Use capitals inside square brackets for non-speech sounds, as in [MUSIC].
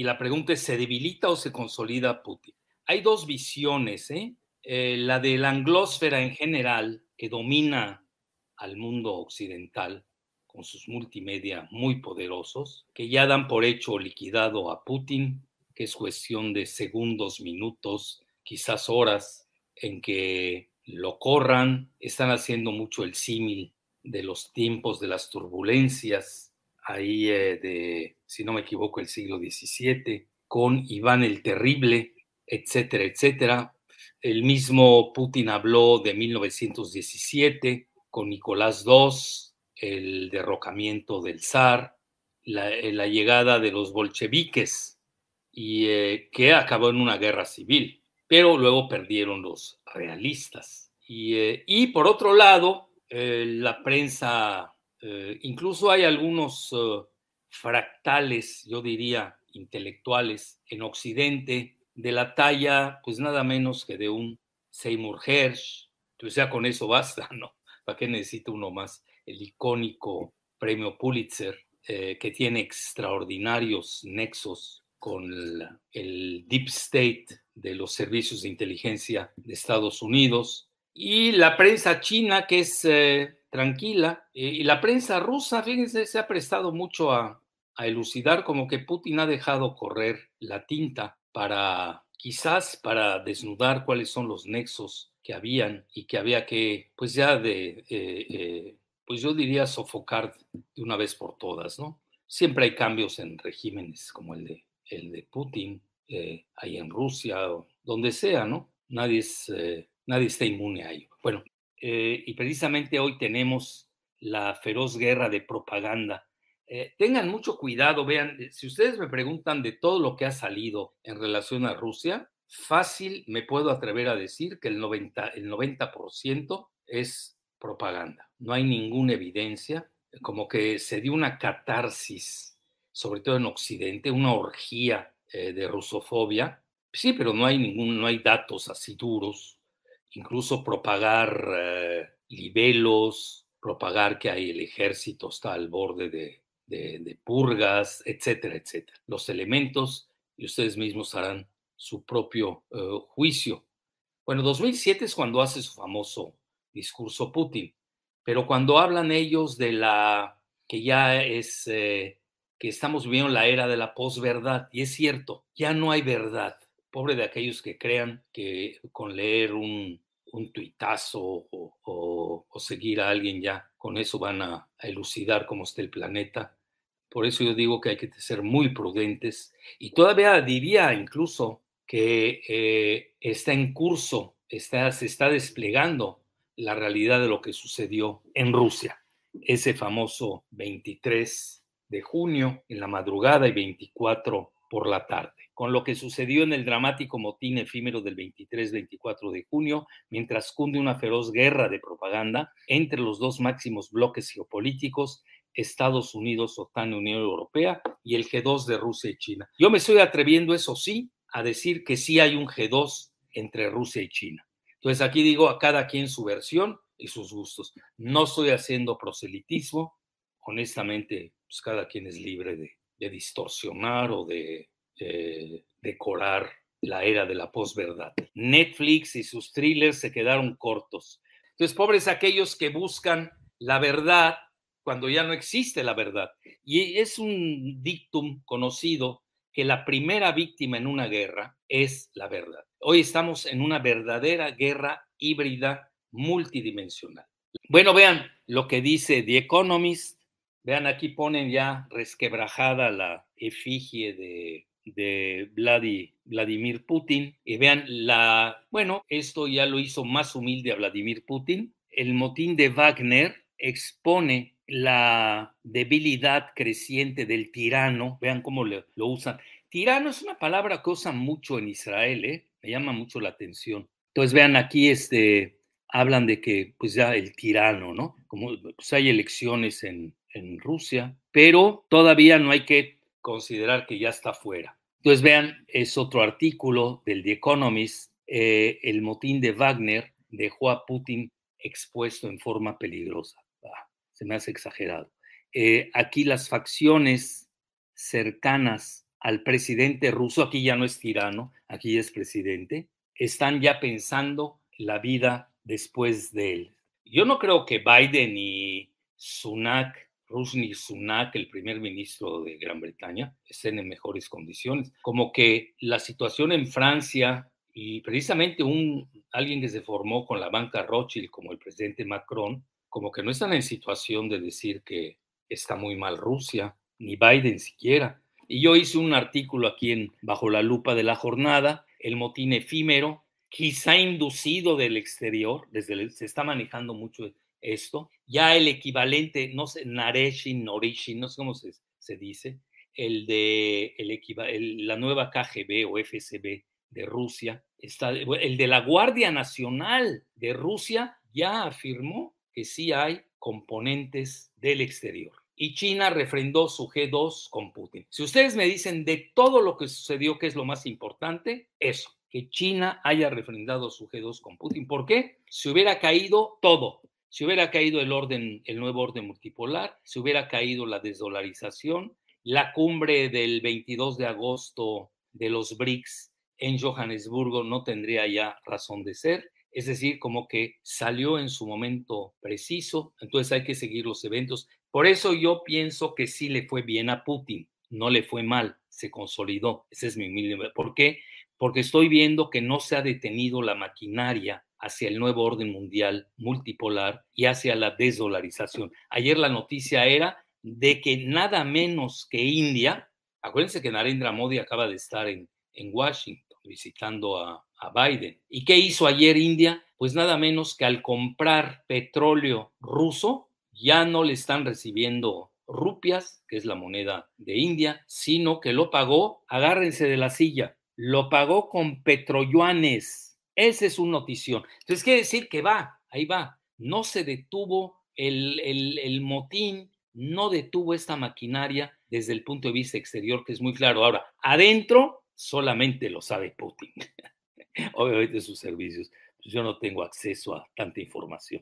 y la pregunta es, ¿se debilita o se consolida Putin? Hay dos visiones, ¿eh? Eh, la de la anglósfera en general, que domina al mundo occidental con sus multimedia muy poderosos, que ya dan por hecho liquidado a Putin, que es cuestión de segundos, minutos, quizás horas, en que lo corran, están haciendo mucho el símil de los tiempos de las turbulencias ahí eh, de, si no me equivoco, el siglo XVII, con Iván el Terrible, etcétera, etcétera. El mismo Putin habló de 1917 con Nicolás II, el derrocamiento del zar, eh, la, llegada de los bolcheviques, y eh, que acabó en una guerra civil, pero luego perdieron los realistas. Y, por otro lado, la prensa eh, incluso hay algunos eh, fractales, yo diría, intelectuales en Occidente, de la talla, pues nada menos que de un Seymour Hersh. Tú pues, ya con eso basta, [LAUGHS] ¿no? ¿Para qué necesita uno más? El icónico premio Pulitzer, eh, que tiene extraordinarios nexos con el, Deep State de los servicios de inteligencia de Estados Unidos. Y la prensa china, que es tranquila. Eh, y la prensa rusa, fíjense, se ha prestado mucho a, elucidar como que Putin ha dejado correr la tinta para quizás para desnudar cuáles son los nexos que habían y que había que, pues ya de, eh, eh, pues yo diría sofocar de una vez por todas, ¿no? Siempre hay cambios en regímenes como el de, el de Putin, ahí en Rusia, o donde sea, ¿no? Nadie, es, nadie está inmune a ello. Bueno, eh, y precisamente hoy tenemos la feroz guerra de propaganda. Eh, tengan mucho cuidado, vean, eh, si ustedes me preguntan de todo lo que ha salido en relación a Rusia, fácil me puedo atrever a decir que el 90%, el 90 es propaganda. No hay ninguna evidencia, como que se dio una catarsis, sobre todo en Occidente, una orgía de rusofobia. Sí, pero no hay, ningún, no hay datos así duros incluso propagar libelos, eh, propagar que ahí el ejército está al borde de, purgas, etcétera, etcétera. Los elementos y ustedes mismos harán su propio eh, juicio. Bueno, 2007 es cuando hace su famoso discurso Putin, pero cuando hablan ellos de la que ya es eh, que estamos viviendo la era de la posverdad, y es cierto, ya no hay verdad, Pobre de aquellos que crean que con leer un, tuitazo o, seguir a alguien ya, con eso van a, elucidar cómo está el planeta. Por eso yo digo que hay que ser muy prudentes y todavía diría incluso que eh, está en curso, está, se está desplegando la realidad de lo que sucedió en Rusia, ese famoso 23 de junio en la madrugada y 24 por la tarde, con lo que sucedió en el dramático motín efímero del 23-24 de junio, mientras cunde una feroz guerra de propaganda entre los dos máximos bloques geopolíticos, Estados Unidos, OTAN, Unión Europea y el G2 de Rusia y China. Yo me estoy atreviendo, eso sí, a decir que sí hay un G2 entre Rusia y China. Entonces aquí digo a cada quien su versión y sus gustos. No estoy haciendo proselitismo, honestamente, pues cada quien es libre de, de distorsionar o de eh, decorar la era de la posverdad. Netflix y sus thrillers se quedaron cortos. Entonces, pobres aquellos que buscan la verdad cuando ya no existe la verdad. Y es un dictum conocido que la primera víctima en una guerra es la verdad. Hoy estamos en una verdadera guerra híbrida multidimensional. Bueno, vean lo que dice The Economist Vean, aquí ponen ya resquebrajada la efigie de, Vladimir Putin. Y vean, la, bueno, esto ya lo hizo más humilde a Vladimir Putin. El motín de Wagner expone la debilidad creciente del tirano. Vean cómo lo, usan. Tirano es una palabra que usan mucho en Israel, ¿eh? me llama mucho la atención. Entonces vean aquí, este, hablan de que pues ya el tirano, ¿no? Como pues hay elecciones en, en Rusia, pero todavía no hay que considerar que ya está fuera. Entonces vean, es otro artículo del The Economist, eh, el motín de Wagner dejó a Putin expuesto en forma peligrosa. Ah, se me hace exagerado. Eh, aquí las facciones cercanas al presidente ruso, aquí ya no es tirano, aquí es presidente, están ya pensando la vida después de él. Yo no creo que Biden y Sunak Rusni Sunak, el primer ministro de Gran Bretaña, estén en mejores condiciones. Como que la situación en Francia y precisamente un, alguien que se formó con la banca Rothschild, como el presidente Macron, como que no están en situación de decir que está muy mal Rusia, ni Biden siquiera. Y yo hice un artículo aquí en Bajo la Lupa de la Jornada, el motín efímero, quizá inducido del exterior, desde se está manejando mucho esto. Ya el equivalente, no sé, Nareshin, Norishin, no sé cómo se, dice, el de el la nueva KGB o FSB de Rusia, está, eh, el de la Guardia Nacional de Rusia ya afirmó que sí hay componentes del exterior. Y China refrendó su G2 con Putin. Si ustedes me dicen de todo lo que sucedió, que es lo más importante? Eso, que China haya refrendado su G2 con Putin. ¿Por qué? Se hubiera caído todo, si hubiera caído el orden, el nuevo orden multipolar, si hubiera caído la desdolarización, la cumbre del 22 de agosto de los BRICS en Johannesburgo no tendría ya razón de ser, es decir, como que salió en su momento preciso, entonces hay que seguir los eventos. Por eso yo pienso que sí le fue bien a Putin, no le fue mal, se consolidó, ese es mi humilde. ¿Por qué? Porque estoy viendo que no se ha detenido la maquinaria hacia el nuevo orden mundial multipolar y hacia la desdolarización. Ayer la noticia era de que nada menos que India, acuérdense que Narendra Modi acaba de estar en, en Washington visitando a, a Biden. ¿Y qué hizo ayer India? Pues nada menos que al comprar petróleo ruso, ya no le están recibiendo rupias, que es la moneda de India, sino que lo pagó, agárrense de la silla, lo pagó con petroyuanes esa es un notición. Entonces quiere decir que va, ahí va. No se detuvo el, el motín, no detuvo esta maquinaria desde el punto de vista exterior, que es muy claro. Ahora, adentro solamente lo sabe Putin. [LAUGHS] Obviamente sus servicios. Yo no tengo acceso a tanta información.